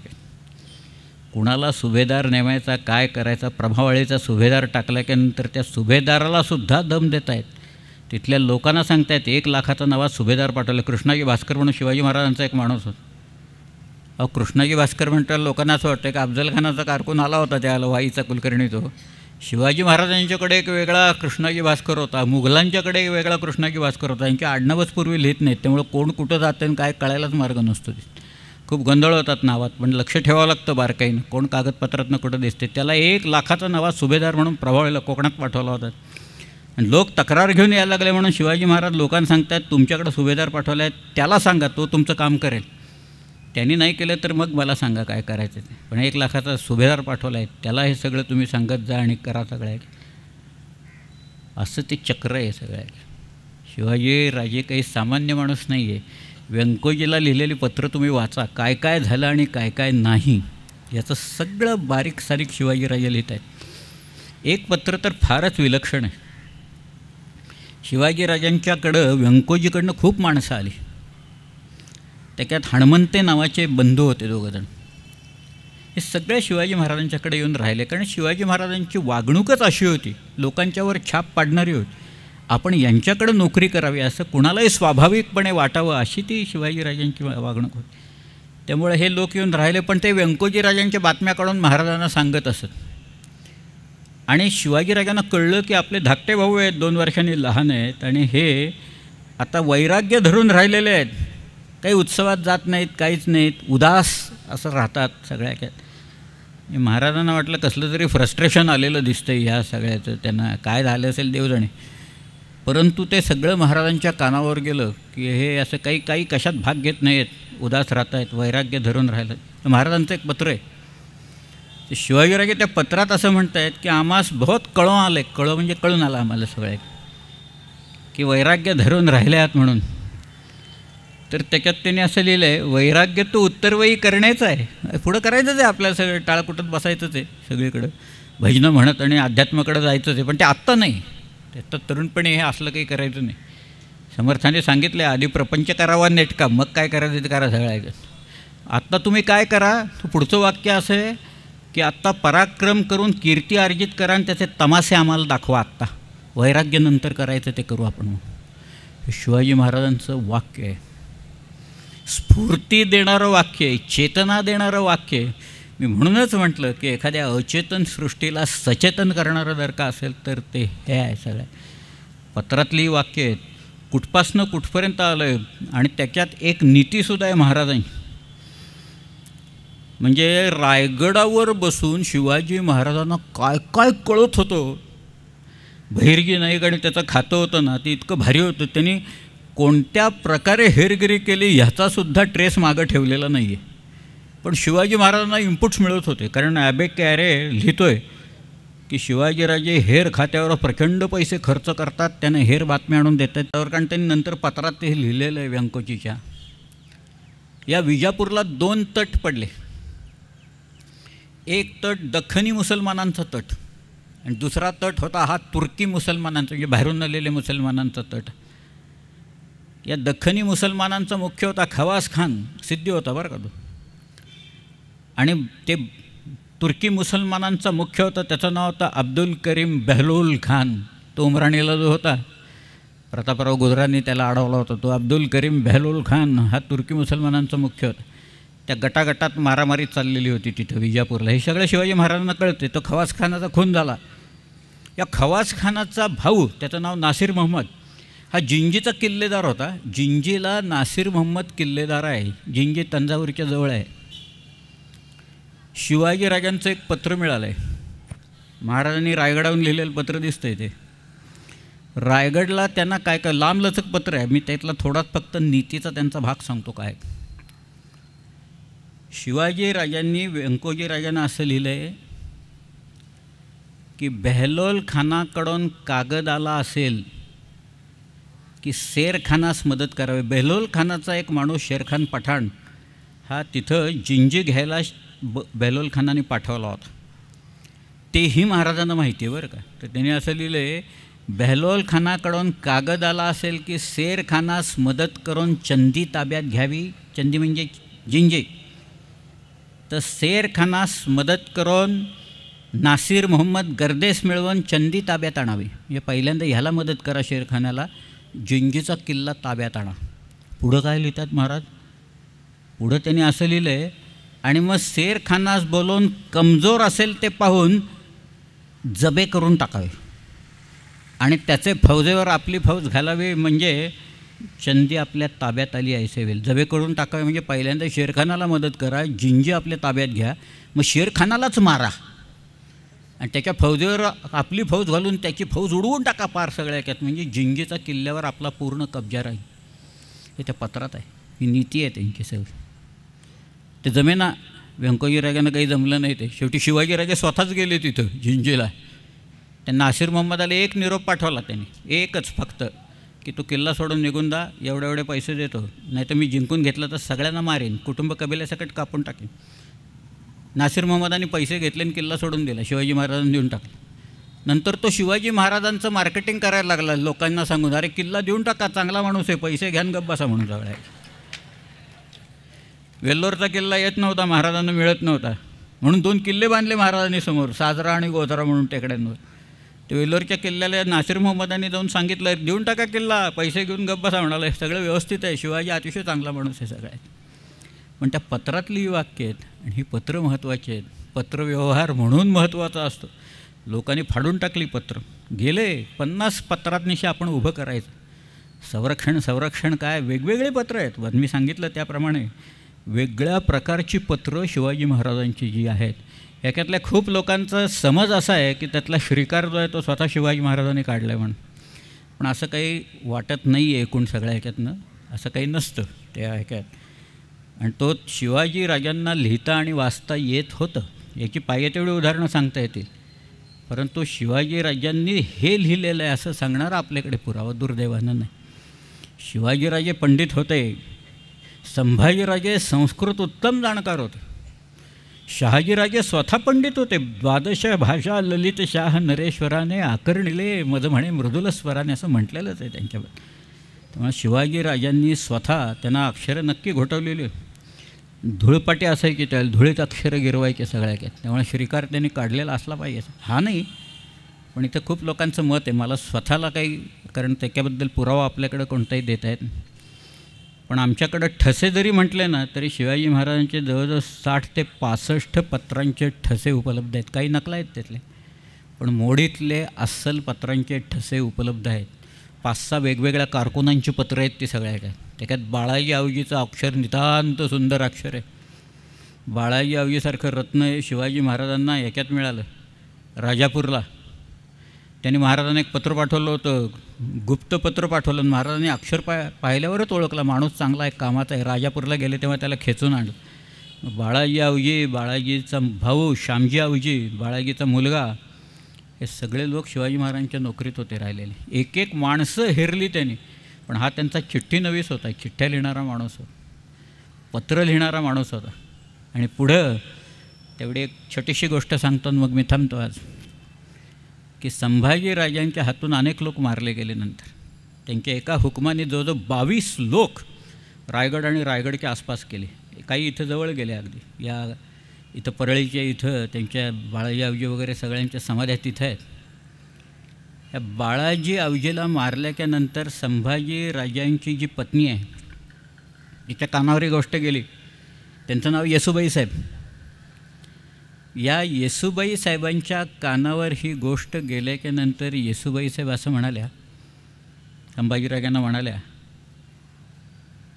कुणाला सुभेदार नेमायचा काय करायचा प्रभावळीचा सुभेदार नंतर त्या सुभेदारालासुद्धा दम देत आहेत तिथल्या लोकांना सांगतायत एक लाखाचा नवा सुभेदार पाठवले कृष्णाजी भास्कर म्हणून शिवाजी महाराजांचा एक माणूस होता अहो कृष्णाजी भास्कर म्हणतात लोकांना असं वाटतं की अफजलखानाचा कारकून आला होता त्याला वाईचा कुलकर्णी तो शिवाजी महाराजांच्याकडे एक वेगळा कृष्णाजी भास्कर होता मुघलांच्याकडे एक वेगळा कृष्णाजी भास्कर होता यांची आडनावच पूर्वी लिहित नाहीत त्यामुळे कोण कुठं जातं आणि काय कळायलाच मार्ग नसतो तिथे खूप गोंधळ होतात नावात पण लक्ष ठेवावं लागतं बारकाईनं कोण कागदपत्रातनं कुठं दिसते त्याला एक लाखाचा नवा सुभेदार म्हणून प्रभावला कोकणात पाठवला होता आणि लोक तक्रार घेऊन यायला लागले म्हणून शिवाजी महाराज लोकांना सांगतात तुमच्याकडं सुभेदार पाठवला त्याला सांगा तो तुमचं काम करेल त्यांनी नाही केलं तर मग मला सांगा काय करायचं ते पण एक लाखाचा सुभेदार पाठवला आहे त्याला हे सगळं तुम्ही सांगत जा आणि करा सगळं असं ते चक्र आहे सगळ्या शिवाजी राजे काही सामान्य माणूस नाही आहे व्यंकोजीला लिहिलेली पत्र तुम्ही वाचा काय काय झालं आणि काय काय नाही याचं सगळं बारीक सारीक शिवाजीराजे लिहित आहेत एक पत्र तर फारच विलक्षण आहे शिवाजीराजांच्याकडं व्यंकोजीकडनं खूप माणसं आली त्याच्यात हणमंते नावाचे बंधू होते दोघंजण हे सगळे शिवाजी महाराजांच्याकडे येऊन राहिले कारण शिवाजी महाराजांची वागणूकच अशी होती लोकांच्यावर छाप पाडणारी होती आपण यांच्याकडे नोकरी करावी असं कुणालाही स्वाभाविकपणे वाटावं अशी ती शिवाजीराजांची वागणूक होती त्यामुळे हे लोक येऊन राहिले पण ते व्यंकोजीराजांच्या बातम्या काढून महाराजांना सांगत असत आणि शिवाजीराजांना कळलं की आपले धाकटे भाऊ आहेत दोन वर्षांनी लहान आहेत आणि हे आता वैराग्य धरून राहिलेले आहेत काही उत्सवात जात नाहीत काहीच नाहीत उदास असं राहतात सगळ्या काय महाराजांना वाटलं कसलं तरी फ्रस्ट्रेशन आलेलं दिसतं ह्या सगळ्याचं त्यांना काय झालं असेल देवजणे परंतु ते सगळं महाराजांच्या कानावर गेलं की हे असं काही काही कशात भाग घेत नाही आहेत उदास राहत आहेत वैराग्य धरून राहिलं तर महाराजांचं एक पत्र आहे ते शिवाजीराजे त्या पत्रात असं म्हणत आहेत की आम्हास बहुत कळं आलं आहे कळं म्हणजे कळून आलं आम्हाला सगळ्या की वैराग्य धरून राहिले आहेत म्हणून तर त्याच्यात त्यांनी असं लिहिलं आहे वैराग्य तो उत्तरवयी करण्याचं आहे पुढं करायचंच आहे आपल्या सगळं टाळकुटत बसायचंच आहे सगळीकडं भजनं म्हणत आणि अध्यात्माकडं जायचंच आहे पण ते आत्ता नाही त्याचं तरुणपणे हे असलं काही करायचं नाही समर्थाने सांगितले आधी प्रपंच करावा नेटका मग काय करायचं ते करा सगळं आत्ता तुम्ही काय करा पुढचं वाक्य असं आहे की आत्ता पराक्रम करून कीर्ती अर्जित करा आणि त्याचे तमासे आम्हाला दाखवा आत्ता वैराग्य करायचं ते करू आपण हे शिवाजी महाराजांचं वाक्य आहे स्फूर्ती देणारं वाक्य आहे चेतना देणारं वाक्य आहे मी म्हणूनच म्हटलं की एखाद्या अचेतन सृष्टीला सचेतन करणारं जर का असेल तर ते हे आहे सगळं पत्रातली वाक्य आहेत कुठपासनं कुठपर्यंत आलं आहे आणि त्याच्यात एक नीतीसुद्धा आहे महाराजांची म्हणजे रायगडावर बसून शिवाजी महाराजांना काय काय कळत होतं बहिरगी नाईक आणि त्याचं खातं होतं ना ते इतकं भारी होतं त्यांनी कोणत्या प्रकारे हेरगिरी केली ह्याचासुद्धा ट्रेस मागं ठेवलेला नाही आहे पण शिवाजी महाराजांना इनपुट्स मिळत होते कारण ॲबे कॅरे लिहितो आहे की शिवाजीराजे हेर खात्यावर प्रचंड पैसे खर्च करतात त्यांना हेर बातम्या आणून देतात त्यावर कारण त्यांनी नंतर पत्रात ते लिहिलेलं आहे व्यंकोजीच्या या विजापूरला दोन तट पडले एक तट दख्खनी मुसलमानांचा तट आणि दुसरा तट होता हा तुर्की मुसलमानांचा म्हणजे बाहेरून आलेले मुसलमानांचा तट या दख्खनी मुसलमानांचा मुख्य होता खवास खान सिद्धी होता बरं का तो आणि ते तुर्की मुसलमानांचा मुख्य होता त्याचं नाव होतं अब्दुल करीम बहलूल खान तो उमराणीला जो होता प्रतापराव गुजरांनी त्याला अडवला होता तो अब्दुल करीम बहलूल खान हा तुर्की मुसलमानांचा मुख्य होता त्या गटागटात मारामारी चाललेली होती तिथं विजापूरला हे सगळं शिवाजी महाराजांना कळते तो खवास खानाचा खून झाला या खवास खानाचा भाऊ त्याचं नाव नासिर मोहम्मद हा जिंजीचा किल्लेदार होता जिंजीला नासिर मोहम्मद किल्लेदार आहे जिंजी तंजावूरच्या जवळ आहे शिवाजी राजांचं एक पत्र मिळालं आहे महाराजांनी रायगडावरून लिहिलेलं पत्र दिसतं आहे ते रायगडला त्यांना काय काय लांबलचक पत्र आहे मी त्यातला थोडाच फक्त नीतीचा त्यांचा भाग सांगतो काय शिवाजी राजांनी व्यंकोजी राजांना असं लिहिलं आहे की बेहलोल खानाकडून कागद आला असेल की शेरखानास मदत करावी बेहलोल खानाचा एक माणूस शेरखान पठाण हा तिथं जिंजी घ्यायला ब खानाने पाठवला होता तेही महाराजांना माहिती आहे बरं का तर त्यांनी असं लिहिलं आहे बहलोल खानाकडून कागद आला असेल की शेर खानास मदत करून चंदी ताब्यात घ्यावी चंदी म्हणजे जिंजे तर शेर खानास मदत करून नासिर मोहम्मद गर्देस मिळवून चंदी ताब्यात आणावी म्हणजे पहिल्यांदा ह्याला मदत करा शेरखानाला जिंजीचा किल्ला ताब्यात आणा पुढं काय लिहितात महाराज पुढं त्यांनी असं लिहिलं आहे आणि मग शेर खानास बोलवून कमजोर असेल ते पाहून जबे करून टाकावे आणि त्याचे फौजेवर आपली फौज घालावी म्हणजे चंदी आपल्या ताब्यात आली आहे सेवेल जबे करून टाकावे म्हणजे पहिल्यांदा शेरखानाला मदत करा जिंजी आपल्या ताब्यात घ्या मग शेरखानालाच मारा आणि त्याच्या फौजेवर आपली फौज घालून त्याची फौज उडवून टाका पार सगळ्या म्हणजे जिंजीचा किल्ल्यावर आपला पूर्ण कब्जा राहील हे त्या पत्रात आहे ही नीती आहे त्यांची सगळी ते जमेना व्यंकजीराजांना काही जमलं नाही ते शेवटी शिवाजीराजे स्वतःच गेले तिथं झिंजीला त्यांना मोहम्मद मोहम्मदाला एक निरोप पाठवला त्यांनी एकच फक्त की तू किल्ला सोडून निघून जा एवढे एवढे पैसे देतो नाही तर मी जिंकून घेतलं तर सगळ्यांना मारेन कुटुंब कबिल्यासकट कापून टाकेन नासिर मोहम्मदांनी पैसे घेतले आणि किल्ला सोडून दिला शिवाजी महाराजांनी देऊन टाकला नंतर तो शिवाजी महाराजांचं मार्केटिंग करायला लागला लोकांना सांगून अरे किल्ला देऊन टाका चांगला माणूस आहे पैसे घ्यान गप्पासा म्हणून जवळ आहे वेल्लोरचा किल्ला येत नव्हता महाराजांना मिळत नव्हता म्हणून दोन किल्ले बांधले महाराजांनी समोर साजरा आणि गोधरा म्हणून टेकड्यांवर ते वेल्लोरच्या किल्ल्याला नासिर मोहम्मदांनी जाऊन सांगितलं देऊन टाका किल्ला पैसे घेऊन गप्पा आहे सगळं व्यवस्थित आहे शिवाजी अतिशय चांगला माणूस आहे सगळ्यात पण त्या पत्रातली ही वाक्य आहेत आणि ही पत्रं महत्त्वाची आहेत पत्रव्यवहार म्हणून महत्त्वाचा असतो लोकांनी फाडून टाकली पत्र गेले पन्नास पत्रातनिशी आपण उभं करायचं संरक्षण संरक्षण काय वेगवेगळे पत्र आहेत मी सांगितलं त्याप्रमाणे वेगळ्या प्रकारची पत्रं शिवाजी महाराजांची जी आहेत याच्यातल्या खूप लोकांचा समज असा आहे की त्यातला श्रीकार जो आहे तो स्वतः शिवाजी महाराजांनी काढला आहे म्हणून पण असं काही वाटत नाही आहे एकूण सगळ्या ह्याच्यातनं असं काही नसतं त्या ह्याच्यात आणि तो शिवाजी राजांना लिहिता आणि वाचता येत होतं याची पाहिजे तेवढी उदाहरणं सांगता येतील परंतु शिवाजी राजांनी हे लिहिलेलं आहे असं सांगणारा आपल्याकडे पुरावा दुर्दैवानं नाही शिवाजीराजे पंडित होते संभाजीराजे संस्कृत उत्तम जाणकार होते शहाजीराजे स्वतः पंडित होते द्वादश भाषा ललित शाह नरेश्वराने आकर्णिले मध म्हणे मृदुल स्वराने असं म्हटलेलंच आहे त्यांच्याबद्दल त्यामुळे शिवाजीराजांनी स्वतः त्यांना अक्षरं नक्की घोटवलेली धुळपाटे असायची त्याला धुळीत अक्षरं गिरवायचे सगळ्या काही त्यामुळे श्रीकार त्यांनी काढलेला असला पाहिजे हा नाही पण इथं खूप लोकांचं मत आहे मला स्वतःला काही कारण त्याच्याबद्दल पुरावा आपल्याकडे कोणताही देत आहेत पण आमच्याकडं ठसे जरी म्हटले ना तरी शिवाजी महाराजांचे जवळजवळ साठ ते पासष्ट पत्रांचे ठसे उपलब्ध आहेत काही नकला आहेत त्यातले पण मोडीतले अस्सल पत्रांचे ठसे उपलब्ध आहेत पाच सहा वेगवेगळ्या कारकुनांची पत्रं आहेत ती सगळ्या काय त्याच्यात बाळाजी आवजीचं अक्षर नितांत सुंदर अक्षर आहे बाळाजी आवजीसारखं रत्न हे शिवाजी महाराजांना याच्यात मिळालं राजापूरला त्यांनी महाराजांना एक पत्र पाठवलं होतं गुप्त पत्र पाठवलं महाराजांनी अक्षर पा पाहिल्यावरच ओळखला माणूस चांगला आहे कामाचा आहे राजापूरला गेले तेव्हा त्याला खेचून आणलं बाळाजी आवजी बाळाजीचा भाऊ श्यामजी आवजी बाळाजीचा मुलगा हे सगळे लोक शिवाजी महाराजांच्या नोकरीत होते राहिलेले एक एक माणसं हेरली त्यांनी पण हा त्यांचा चिठ्ठी नवीस होता चिठ्ठ्या लिहिणारा माणूस होता पत्र लिहिणारा माणूस होता आणि पुढं तेवढी एक छोटीशी गोष्ट सांगतो मग मी थांबतो आज की संभाजीराजांच्या हातून अनेक लोक मारले गेले नंतर त्यांच्या एका हुकमाने जवळजवळ बावीस लोक रायगड आणि रायगडच्या आसपास केले काही इथं जवळ गेले अगदी या इथं परळीच्या इथं त्यांच्या बाळाजी अवजी वगैरे सगळ्यांच्या समाध्या तिथं आहेत या बाळाजी अवजीला मारल्याच्यानंतर नंतर संभाजी राजांची जी पत्नी आहे तिच्या कानावर ही गोष्ट गेली त्यांचं नाव येसुबाई साहेब या येसुबाई साहेबांच्या कानावर ही गोष्ट नंतर येसुबाई साहेब असं म्हणाल्या अंबाजीरागांना म्हणाल्या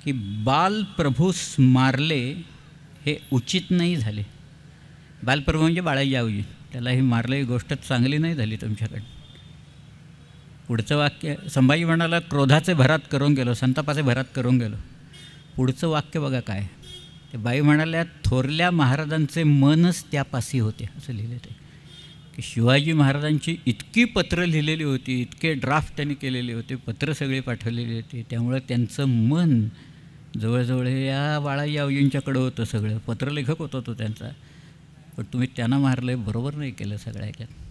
की बालप्रभू मारले हे उचित नाही झाले बालप्रभू म्हणजे बाळाजी आवजी त्याला ही मारले ही गोष्ट चांगली नाही झाली तुमच्याकडे पुढचं वाक्य संभाजी म्हणाला क्रोधाचे भरात करून गेलो संतापाचे भरात करून गेलो पुढचं वाक्य बघा काय ते बाई म्हणाल्या थोरल्या महाराजांचे मनच त्यापाशी होते असं लिहिलं ते की शिवाजी महाराजांची इतकी पत्रं लिहिलेली होती इतके ड्राफ्ट त्यांनी केलेले होते पत्रं सगळी पाठवलेली होती त्यामुळं त्यांचं मन जवळजवळ या या आवजींच्याकडं होतं सगळं पत्रलेखक होता तो त्यांचा पण तुम्ही त्यांना मारलं बरोबर नाही केलं सगळ्या ह्याच्यात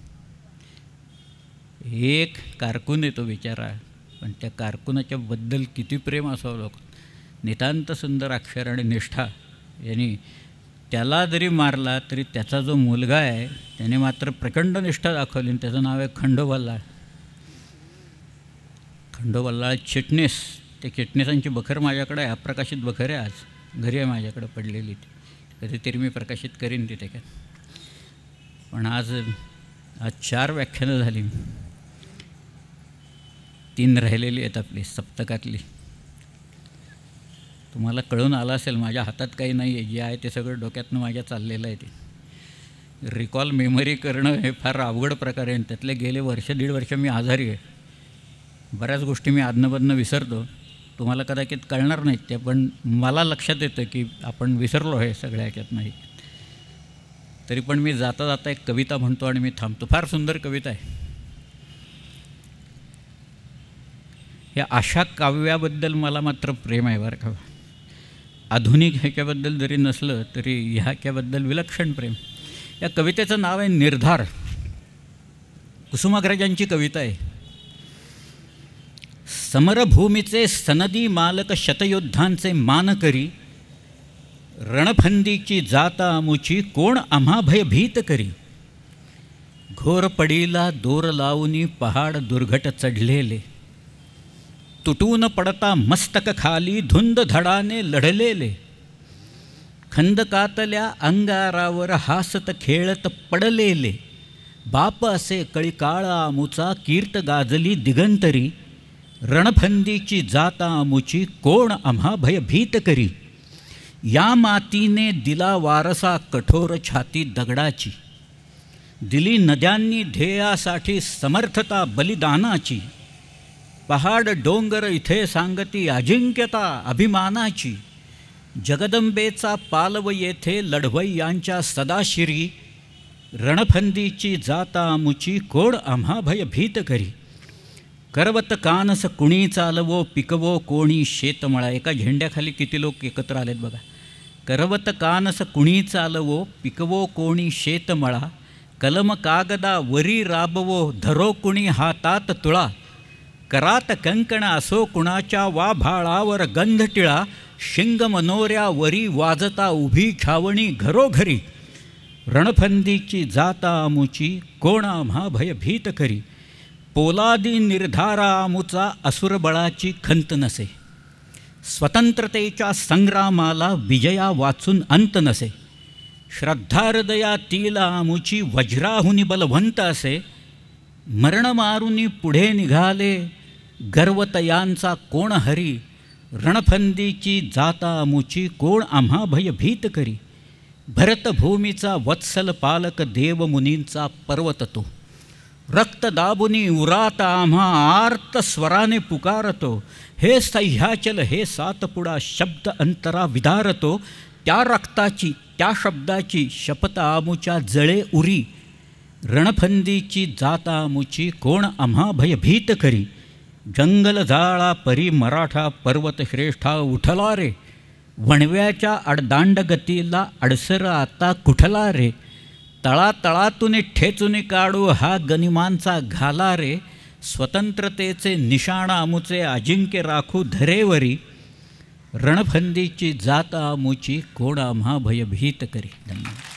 एक कारकून येतो बिचारा पण त्या कारकुनाच्याबद्दल किती प्रेम असावं लोक नितांत सुंदर अक्षर आणि निष्ठा यांनी त्याला जरी मारला तरी त्याचा जो मुलगा आहे त्याने मात्र प्रखंड निष्ठा दाखवली आणि त्याचं नाव आहे खंडोबल्लाळ खंडोबल्लाळ चिटणीस ते चिटणीसांची बखर माझ्याकडे आहे अप्रकाशित बखर आहे आज घरी आहे माझ्याकडे पडलेली ती कधीतरी मी प्रकाशित करीन ती त्याच्यात पण आज आज चार व्याख्यानं झाली तीन राहिलेली आहेत आपली सप्तकातली तुम्हाला कळून आलं असेल माझ्या हातात काही नाही आहे जे आहे ते सगळं डोक्यातनं माझ्या चाललेलं आहे ते रिकॉल मेमरी करणं हे फार अवघड प्रकार आहे त्यातले गेले वर्ष दीड वर्ष मी आजारी आहे बऱ्याच गोष्टी मी आदनबदनं विसरतो तुम्हाला कदाचित कळणार नाहीत ते पण मला लक्षात येतं की आपण विसरलो हे सगळ्या ह्याच्यात नाही तरी पण मी जाता जाता एक कविता म्हणतो आणि मी थांबतो फार सुंदर कविता आहे या अशा काव्याबद्दल मला मात्र प्रेम आहे बरं का आधुनिक ह्याच्याबद्दल जरी नसलं तरी ह्या ह्याच्याबद्दल विलक्षण प्रेम या कवितेचं नाव आहे निर्धार कुसुमाग्रजांची कविता आहे समरभूमीचे सनदी मालक शतयोद्धांचे मान करी रणफंदीची जाता कोण आम्हा भीत करी घोरपडीला पडीला दोर लावून पहाड दुर्घट चढलेले तुटून पडता मस्तक खाली धुंद धडाने लढलेले खंदकातल्या अंगारावर हासत खेळत पडलेले बाप असे कळिकाळा कीर्त गाजली दिगंतरी रणफंदीची जाता आमुची कोण आम्हा भयभीत करी या मातीने दिला वारसा कठोर छाती दगडाची दिली नद्यांनी ध्येयासाठी समर्थता बलिदानाची पहाड डोंगर इथे सांगती अजिंक्यता अभिमानाची जगदंबेचा पालव येथे लढवई यांच्या सदाशिरी रणफंदीची जाता मुची कोड आम्हा भय भीत करी करवत कानस कुणी चालवो पिकवो कोणी शेतमळा एका झेंड्याखाली किती लोक एकत्र आलेत बघा करवत कानस कुणी चालवो पिकवो कोणी शेतमळा कलम कागदा वरी राबवो धरो कुणी हातात तुळा करात कंकण असो कुणाच्या वा भाळावर गंधटिळा शिंग मनोऱ्या वरी वाजता उभी छावणी घरोघरी रणफंदीची जाता आमुची कोणा महाभय भीत करी पोलादी निर्धारा आमुचा असुरबळाची खंत नसे स्वतंत्रतेच्या संग्रामाला विजया वाचून अंत नसे श्रद्धाहृदयातील आमुची वज्राहुनी बलवंत असे मरण मारुनी पुढे निघाले गर्वतयांचा कोण हरी रणफंदीची जाता मुची कोण आम्हा भयभीत करी भरतभूमीचा वत्सल पालक देवमुनींचा पर्वत तो रक्तदाबुनी उरात आम्हा आर्त स्वराने पुकारतो हे सह्याचल हे सातपुडा शब्द अंतरा विदारतो त्या रक्ताची त्या शब्दाची शपथ आमुच्या जळे उरी रणफंदीची जाता कोण आम्हा भयभीत करी जंगल जाळा परी मराठा पर्वतश्रेष्ठा उठला रे वणव्याच्या अडदांड गतीला अडसर आता कुठला रे तळातळातून ठेचून काढू हा गनिमांचा घाला रे स्वतंत्रतेचे निशाण आमुचे अजिंक्य राखू धरेवरी रणफंदीची जात आमुची कोण करी धन्यवाद